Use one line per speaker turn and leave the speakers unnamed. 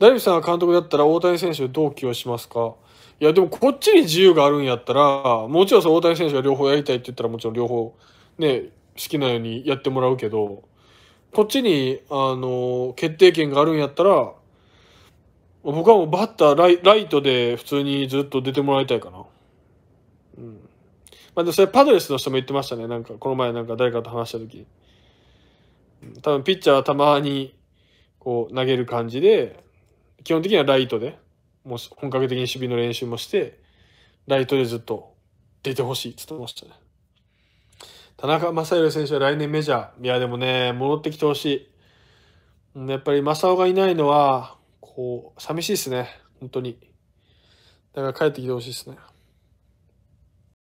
ダイビッさんが監督だったら大谷選手どう起用しますかいやでもこっちに自由があるんやったらもちろん大谷選手が両方やりたいって言ったらもちろん両方ね好きなようにやってもらうけどこっちにあの決定権があるんやったら僕はもうバッターライライトで普通にずっと出てもらいたいかな。うん。まあでそれパドレスの人も言ってましたね。なんかこの前なんか誰かと話した時。多分ピッチャーはたまにこう投げる感じで基本的にはライトで、もう本格的に守備の練習もして、ライトでずっと出てほしいって言ってましたね。田中正宏選手は来年メジャー。いや、でもね、戻ってきてほしい。やっぱり正雄がいないのは、こう、寂しいですね。本当に。だから帰ってきてほしいですね。